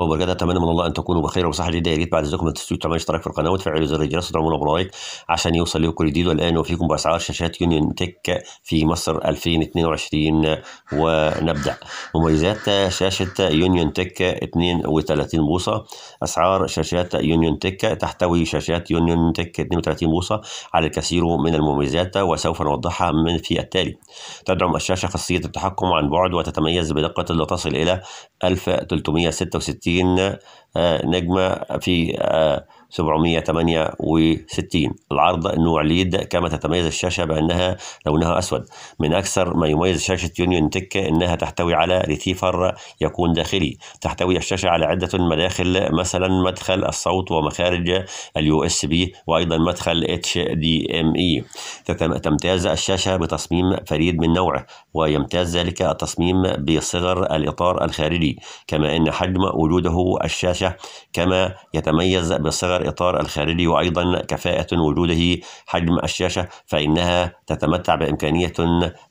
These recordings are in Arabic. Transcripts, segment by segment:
وبركاته اتمنى من الله ان تكونوا بخير وصحه جدا يا ريت بعد اذنكم ما تنسوش تعملوا اشتراك في القناه وتفعلوا زر الجرس وتعملوا بلايك عشان يوصل لكم كل جديد والان وفيكم باسعار شاشات يونيون تك في مصر 2022 ونبدا مميزات شاشه يونيون تك 32 بوصه اسعار شاشات يونيون تك تحتوي شاشات يونيون تك 32 بوصه على الكثير من المميزات وسوف نوضحها من في التالي تدعم الشاشه خاصيه التحكم عن بعد وتتميز بدقه لا تصل الى 1366 تجينا آه، نجمه في آه، 768 العرض النوع ليد كما تتميز الشاشة بأنها لونها أسود من أكثر ما يميز شاشة يونيون تك أنها تحتوي على ريتيفر يكون داخلي تحتوي الشاشة على عدة مداخل مثلا مدخل الصوت ومخارج اليو اس بي وأيضا مدخل اتش دي ام اي تمتاز الشاشة بتصميم فريد من نوعه ويمتاز ذلك التصميم بصغر الإطار الخارجي كما أن حجم وجوده الشاشة كما يتميز بصغر الإطار الخارجي وأيضا كفاءة وجوده حجم الشاشة فإنها تتمتع بإمكانية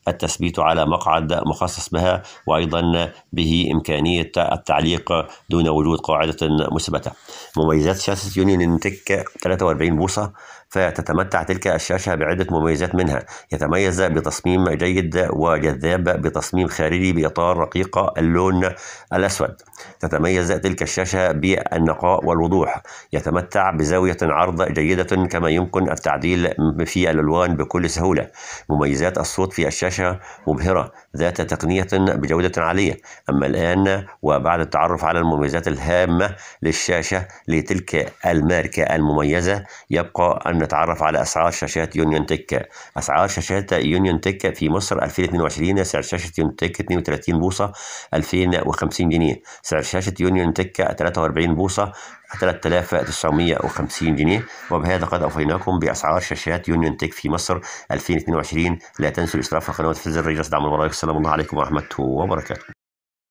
التثبيت على مقعد مخصص بها وأيضا به إمكانية التعليق دون وجود قاعدة مثبتة مميزات شاشة يونيون تك 43 بوصة فتتمتع تلك الشاشة بعدة مميزات منها يتميز بتصميم جيد وجذاب بتصميم خارجي بإطار رقيق اللون الأسود تتميز تلك الشاشة بالنقاء والوضوح يتمتع نتمتع بزاوية عرض جيدة كما يمكن التعديل في الألوان بكل سهولة مميزات الصوت في الشاشة مبهرة ذات تقنية بجودة عالية أما الآن وبعد التعرف على المميزات الهامة للشاشة لتلك الماركة المميزة يبقى أن نتعرف على أسعار شاشات يونيون تك أسعار شاشات يونيون تك في مصر 2022 سعر شاشة يونيون تك 32 بوصة 2050 جنيه سعر شاشة يونيون تك 43 بوصة 3950 جنيه وبهذا قد أوفيناكم بأسعار شاشات يونيون تك في مصر 2022 لا تنسوا الاشتراك في القناة وتفعيل زر الجرس دعم المباراة السلام الله عليكم ورحمة وبركاته